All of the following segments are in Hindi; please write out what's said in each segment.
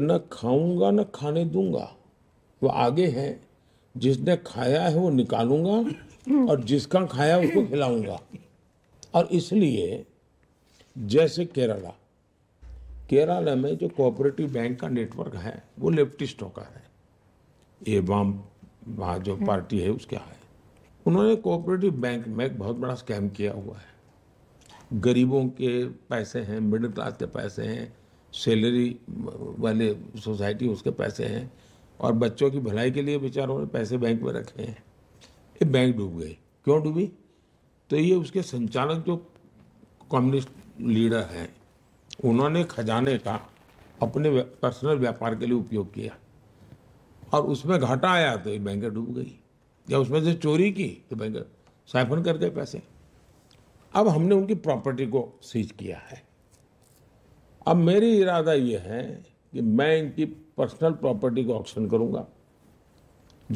न खाऊंगा न खाने दूंगा वो आगे है जिसने खाया है वो निकालूंगा और जिसका खाया उसको खिलाऊंगा और इसलिए जैसे केरला केरला में जो कोऑपरेटिव बैंक का नेटवर्क है वो लेफ्टिस्टों का है ये वाम वहाँ जो पार्टी है उसके है उन्होंने कोऑपरेटिव बैंक में एक बहुत बड़ा स्कैम किया हुआ है गरीबों के पैसे हैं मिडिल क्लास के पैसे हैं सैलरी वाले सोसाइटी उसके पैसे हैं और बच्चों की भलाई के लिए बेचारों ने पैसे बैंक में रखे हैं ये बैंक डूब गई क्यों डूबी तो ये उसके संचालक जो कम्युनिस्ट लीडर हैं उन्होंने खजाने का अपने पर्सनल व्यापार के लिए उपयोग किया और उसमें घाटा आया तो ये बैंक डूब गई या उसमें से चोरी की तो बैंक साइफन कर गए पैसे अब हमने उनकी प्रॉपर्टी को सीज किया है अब मेरी इरादा ये है कि मैं इनकी पर्सनल प्रॉपर्टी को ऑक्शन करूंगा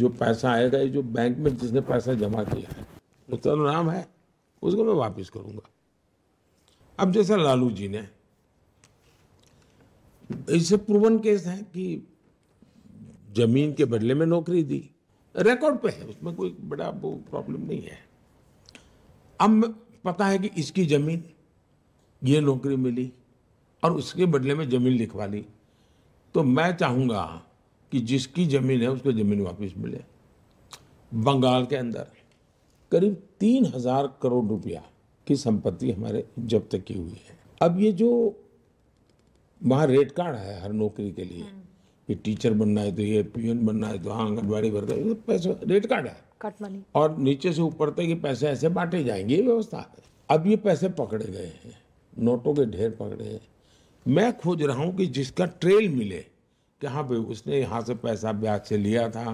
जो पैसा आएगा ये जो बैंक में जिसने पैसा जमा किया है उसका तो नाम है उसको मैं वापस करूंगा अब जैसा लालू जी ने इसे प्रूवन केस है कि जमीन के बदले में नौकरी दी रिकॉर्ड पे है उसमें कोई बड़ा वो प्रॉब्लम नहीं है अब पता है कि इसकी जमीन ये नौकरी मिली और उसके बदले में ज़मीन लिखवा ली तो मैं चाहूँगा कि जिसकी ज़मीन है उसको ज़मीन वापस मिले बंगाल के अंदर करीब तीन हज़ार करोड़ रुपया की संपत्ति हमारे जब्त की हुई है अब ये जो वहाँ रेट कार्ड है हर नौकरी के लिए कि टीचर बनना है तो ये पीएन बनना है तो हाँ आंगनबाड़ी भर तो पैसे रेट कार्ड है कट मनी और नीचे से ऊपर तक ये पैसे ऐसे बांटे जाएंगे ये व्यवस्था है अब ये पैसे पकड़े गए हैं नोटों के ढेर पकड़े हैं मैं खोज रहा हूँ कि जिसका ट्रेल मिले कि हाँ भाई उसने यहाँ से पैसा ब्याज से लिया था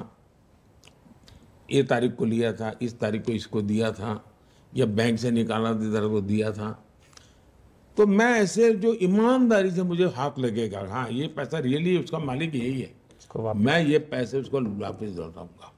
ये तारीख को लिया था इस तारीख को इसको दिया था या बैंक से निकाला इधर को दिया था तो मैं ऐसे जो ईमानदारी से मुझे हाथ लगेगा हाँ ये पैसा रियली उसका मालिक यही है मैं ये पैसे उसको वापस दौड़ाऊंगा